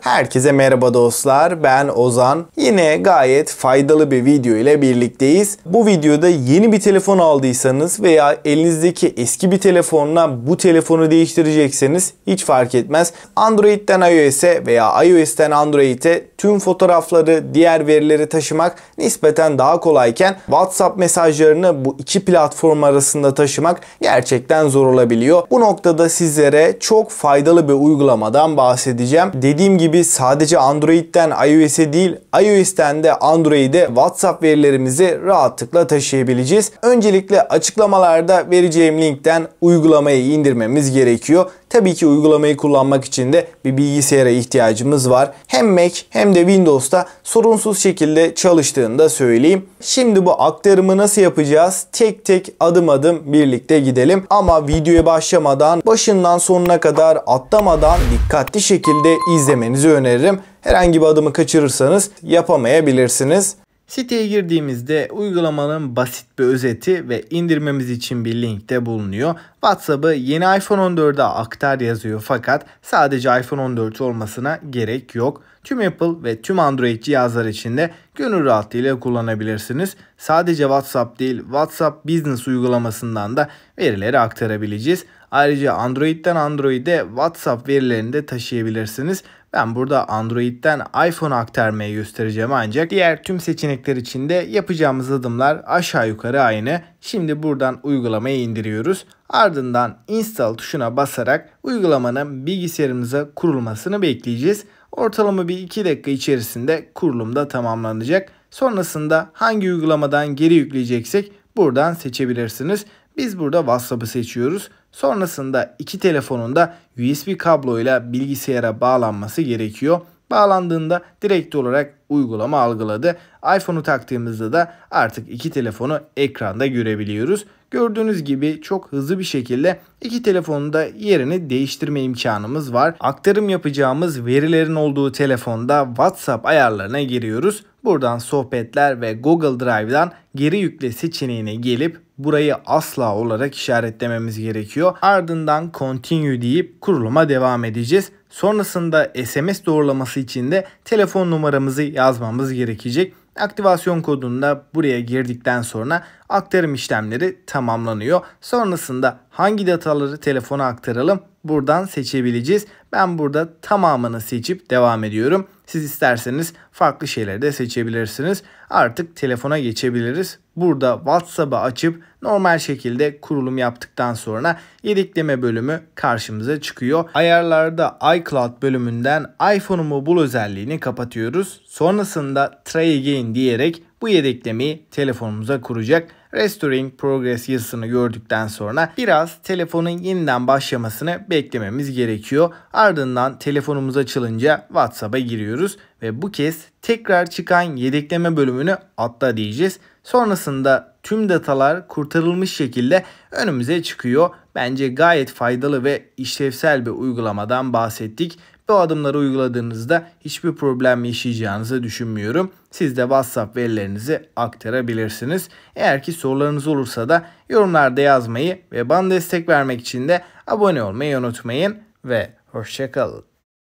Herkese merhaba dostlar ben Ozan. Yine gayet faydalı bir video ile birlikteyiz. Bu videoda yeni bir telefon aldıysanız veya elinizdeki eski bir telefonla bu telefonu değiştirecekseniz hiç fark etmez. Android'den iOS'e veya iOS'ten Android'e tüm fotoğrafları, diğer verileri taşımak nispeten daha kolayken WhatsApp mesajlarını bu iki platform arasında taşımak gerçekten zor olabiliyor. Bu noktada sizlere çok faydalı bir uygulamadan bahsedeceğim. Dediğim gibi gibi sadece Android'den iOS'e değil iOS'ten de Android'e WhatsApp verilerimizi rahatlıkla taşıyabileceğiz. Öncelikle açıklamalarda vereceğim linkten uygulamayı indirmemiz gerekiyor. Tabii ki uygulamayı kullanmak için de bir bilgisayara ihtiyacımız var. Hem Mac hem de Windows'ta sorunsuz şekilde çalıştığını da söyleyeyim. Şimdi bu aktarımı nasıl yapacağız? Tek tek adım adım birlikte gidelim. Ama videoya başlamadan, başından sonuna kadar atlamadan dikkatli şekilde izlemenizi öneririm. Herhangi bir adımı kaçırırsanız yapamayabilirsiniz. Siteye girdiğimizde uygulamanın basit bir özeti ve indirmemiz için bir link de bulunuyor. WhatsApp'ı yeni iPhone 14'e aktar yazıyor fakat sadece iPhone 14 olmasına gerek yok tüm Apple ve tüm Android cihazlar için de gönül rahatlığıyla kullanabilirsiniz. Sadece WhatsApp değil WhatsApp Business uygulamasından da verileri aktarabileceğiz. Ayrıca Android'den Android'e WhatsApp verilerini de taşıyabilirsiniz. Ben burada Android'den iPhone aktarmayı göstereceğim ancak diğer tüm seçenekler için de yapacağımız adımlar aşağı yukarı aynı. Şimdi buradan uygulamayı indiriyoruz. Ardından install tuşuna basarak uygulamanın bilgisayarımıza kurulmasını bekleyeceğiz. Ortalama bir 2 dakika içerisinde kurulumda tamamlanacak. Sonrasında hangi uygulamadan geri yükleyeceksek buradan seçebilirsiniz. Biz burada WhatsApp'ı seçiyoruz. Sonrasında iki telefonun da USB kabloyla bilgisayara bağlanması gerekiyor. Bağlandığında direkt olarak uygulama algıladı. iPhone'u taktığımızda da artık iki telefonu ekranda görebiliyoruz. Gördüğünüz gibi çok hızlı bir şekilde iki telefonun yerini değiştirme imkanımız var. Aktarım yapacağımız verilerin olduğu telefonda WhatsApp ayarlarına giriyoruz. Buradan sohbetler ve Google Drive'dan geri yükle seçeneğine gelip burayı asla olarak işaretlememiz gerekiyor. Ardından continue deyip kuruluma devam edeceğiz. Sonrasında SMS doğrulaması için de telefon numaramızı yazmamız gerekecek. Aktivasyon kodunu da buraya girdikten sonra aktarım işlemleri tamamlanıyor. Sonrasında hangi dataları telefona aktaralım buradan seçebileceğiz. Ben burada tamamını seçip devam ediyorum. Siz isterseniz farklı şeyleri de seçebilirsiniz. Artık telefona geçebiliriz. Burada WhatsApp'ı açıp normal şekilde kurulum yaptıktan sonra yedekleme bölümü karşımıza çıkıyor. Ayarlarda iCloud bölümünden iPhone'umu bul özelliğini kapatıyoruz. Sonrasında Try Again diyerek bu yedeklemeyi telefonumuza kuracak. Restoring Progress yazısını gördükten sonra biraz telefonun yeniden başlamasını beklememiz gerekiyor. Ardından telefonumuz açılınca WhatsApp'a giriyoruz ve bu kez tekrar çıkan yedekleme bölümünü atla diyeceğiz. Sonrasında tüm datalar kurtarılmış şekilde önümüze çıkıyor. Bence gayet faydalı ve işlevsel bir uygulamadan bahsettik. Bu adımları uyguladığınızda hiçbir problem yaşayacağınızı düşünmüyorum. Siz de WhatsApp verilerinizi aktarabilirsiniz. Eğer ki sorularınız olursa da yorumlarda yazmayı ve bana destek vermek için de abone olmayı unutmayın ve hoşçakalın.